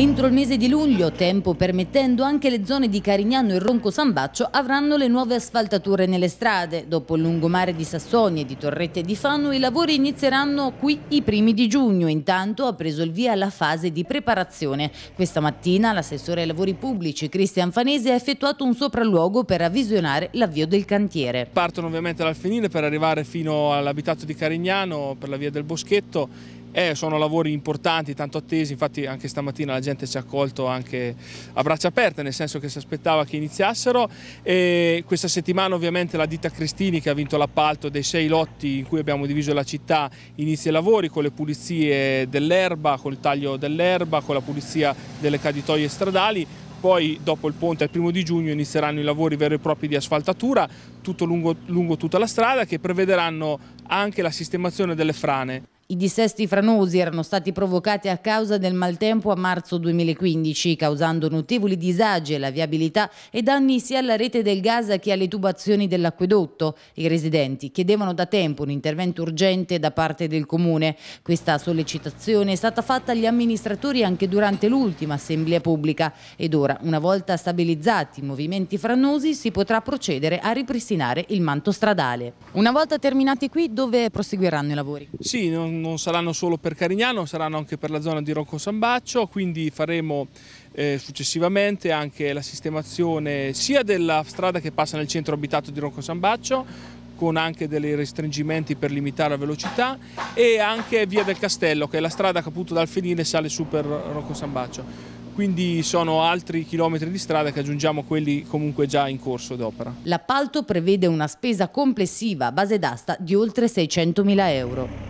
Entro il mese di luglio, tempo permettendo, anche le zone di Carignano e Ronco Sambaccio avranno le nuove asfaltature nelle strade. Dopo il lungomare di Sassoni e di Torrette di Fano, i lavori inizieranno qui i primi di giugno. Intanto ha preso il via la fase di preparazione. Questa mattina l'assessore ai lavori pubblici Cristian Fanese ha effettuato un sopralluogo per avvisionare l'avvio del cantiere. Partono ovviamente dal Finile per arrivare fino all'abitato di Carignano per la via del Boschetto eh, sono lavori importanti, tanto attesi, infatti anche stamattina la gente ci ha accolto anche a braccia aperte, nel senso che si aspettava che iniziassero. E questa settimana ovviamente la ditta Cristini che ha vinto l'appalto dei sei lotti in cui abbiamo diviso la città inizia i lavori con le pulizie dell'erba, col taglio dell'erba, con la pulizia delle caditoie stradali poi dopo il ponte al primo di giugno inizieranno i lavori veri e propri di asfaltatura tutto lungo, lungo tutta la strada che prevederanno anche la sistemazione delle frane. I dissesti franosi erano stati provocati a causa del maltempo a marzo 2015, causando notevoli disagi alla viabilità e danni sia alla rete del gas che alle tubazioni dell'acquedotto. I residenti chiedevano da tempo un intervento urgente da parte del comune. Questa sollecitazione è stata fatta agli amministratori anche durante l'ultima assemblea pubblica ed ora, una volta stabilizzati i movimenti franosi, si potrà procedere a ripristinare il manto stradale. Una volta terminati qui, dove proseguiranno i lavori? Sì, non non saranno solo per Carignano, saranno anche per la zona di Rocco Sambaccio, quindi faremo eh, successivamente anche la sistemazione sia della strada che passa nel centro abitato di Rocco Sambaccio, con anche dei restringimenti per limitare la velocità e anche Via del Castello, che è la strada che appunto dal Fenile sale su per Rocco Sambaccio quindi sono altri chilometri di strada che aggiungiamo quelli comunque già in corso d'opera. L'appalto prevede una spesa complessiva a base d'asta di oltre 600.000 euro.